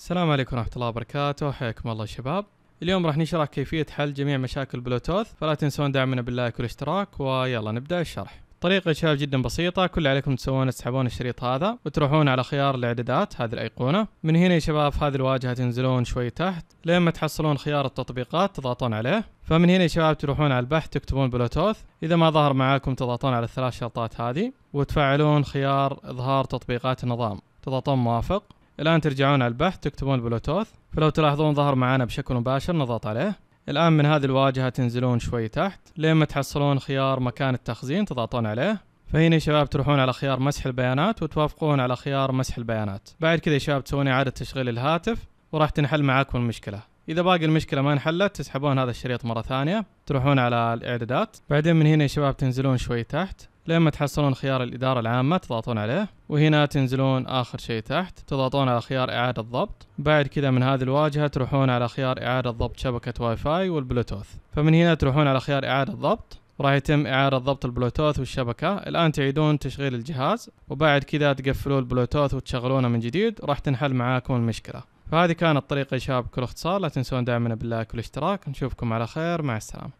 السلام عليكم ورحمة الله وبركاته حياكم الله شباب اليوم راح نشرح كيفية حل جميع مشاكل بلوتوث فلا تنسون دعمنا باللايك والاشتراك ويلا نبدأ الشرح طريقة يا شباب جدا بسيطة كل اللي عليكم تسوونه تسحبون الشريط هذا وتروحون على خيار الاعدادات هذه الايقونة من هنا يا شباب هذه الواجهة تنزلون شوي تحت لين ما تحصلون خيار التطبيقات تضغطون عليه فمن هنا يا شباب تروحون على البحث تكتبون بلوتوث اذا ما ظهر معاكم تضغطون على الثلاث شرطات هذه وتفعلون خيار اظهار تطبيقات النظام تضغطون موافق الآن ترجعون على البحث تكتبون البلوتوث فلو تلاحظون ظهر معنا بشكل مباشر نضغط عليه الآن من هذه الواجهة تنزلون شوي تحت لين ما تحصلون خيار مكان التخزين تضغطون عليه فهنا يا شباب تروحون على خيار مسح البيانات وتوافقون على خيار مسح البيانات بعد كذا يا شباب تسوون إعادة تشغيل الهاتف وراح تنحل معاكم المشكلة اذا باقي المشكله ما انحلت تسحبون هذا الشريط مره ثانيه تروحون على الاعدادات بعدين من هنا يا شباب تنزلون شوي تحت لما تحصلون خيار الإدارة العامة تضغطون عليه وهنا تنزلون آخر شيء تحت تضغطون على خيار إعادة ضبط بعد كذا من هذه الواجهة تروحون على خيار إعادة ضبط شبكة واي فاي والبلوتوث فمن هنا تروحون على خيار إعادة ضبط راح يتم إعادة ضبط البلوتوث والشبكة الآن تعيدون تشغيل الجهاز وبعد كذا تقفلوا البلوتوث وتشغلونه من جديد راح تنحل معاكم المشكلة فهذه كانت طريقة شاب بكل اختصار لا تنسون دعمنا باللايك والاشتراك نشوفكم على خير مع السلامة